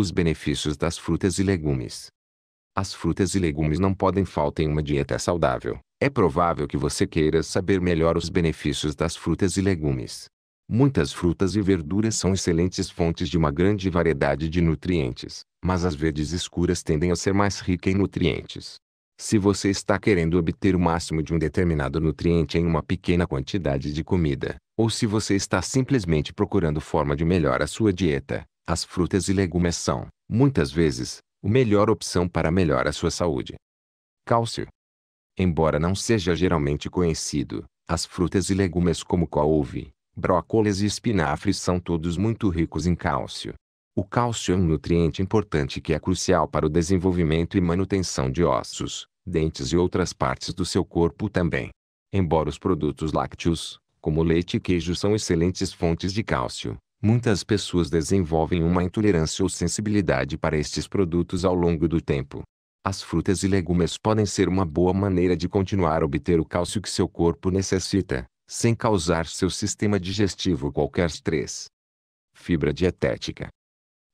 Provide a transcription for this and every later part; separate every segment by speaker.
Speaker 1: Os benefícios das frutas e legumes. As frutas e legumes não podem faltar em uma dieta saudável. É provável que você queira saber melhor os benefícios das frutas e legumes. Muitas frutas e verduras são excelentes fontes de uma grande variedade de nutrientes, mas as verdes escuras tendem a ser mais ricas em nutrientes. Se você está querendo obter o máximo de um determinado nutriente em uma pequena quantidade de comida, ou se você está simplesmente procurando forma de melhorar a sua dieta, as frutas e legumes são, muitas vezes, a melhor opção para melhorar a sua saúde. Cálcio. Embora não seja geralmente conhecido, as frutas e legumes como couve, brócolis e espinafres são todos muito ricos em cálcio. O cálcio é um nutriente importante que é crucial para o desenvolvimento e manutenção de ossos, dentes e outras partes do seu corpo também. Embora os produtos lácteos, como leite e queijo, são excelentes fontes de cálcio, Muitas pessoas desenvolvem uma intolerância ou sensibilidade para estes produtos ao longo do tempo. As frutas e legumes podem ser uma boa maneira de continuar a obter o cálcio que seu corpo necessita, sem causar seu sistema digestivo qualquer estresse. Fibra dietética.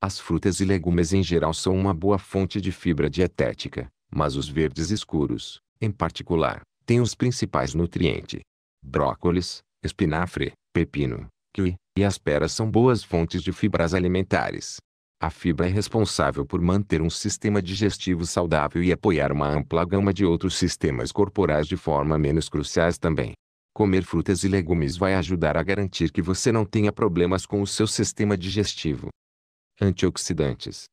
Speaker 1: As frutas e legumes em geral são uma boa fonte de fibra dietética, mas os verdes escuros, em particular, têm os principais nutrientes. Brócolis, espinafre, pepino, kiwi e as peras são boas fontes de fibras alimentares. A fibra é responsável por manter um sistema digestivo saudável e apoiar uma ampla gama de outros sistemas corporais de forma menos cruciais também. Comer frutas e legumes vai ajudar a garantir que você não tenha problemas com o seu sistema digestivo. Antioxidantes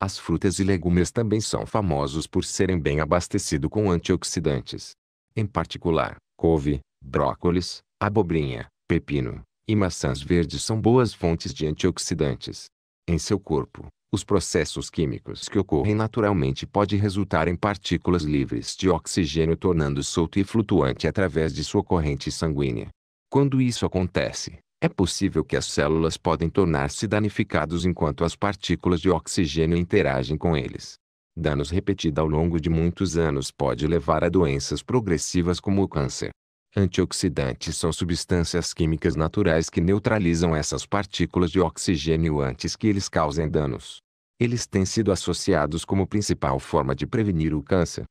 Speaker 1: As frutas e legumes também são famosos por serem bem abastecidos com antioxidantes. Em particular, couve, brócolis, abobrinha, pepino, e maçãs verdes são boas fontes de antioxidantes. Em seu corpo, os processos químicos que ocorrem naturalmente podem resultar em partículas livres de oxigênio tornando solto e flutuante através de sua corrente sanguínea. Quando isso acontece, é possível que as células podem tornar-se danificadas enquanto as partículas de oxigênio interagem com eles. Danos repetidos ao longo de muitos anos pode levar a doenças progressivas como o câncer. Antioxidantes são substâncias químicas naturais que neutralizam essas partículas de oxigênio antes que eles causem danos. Eles têm sido associados como principal forma de prevenir o câncer.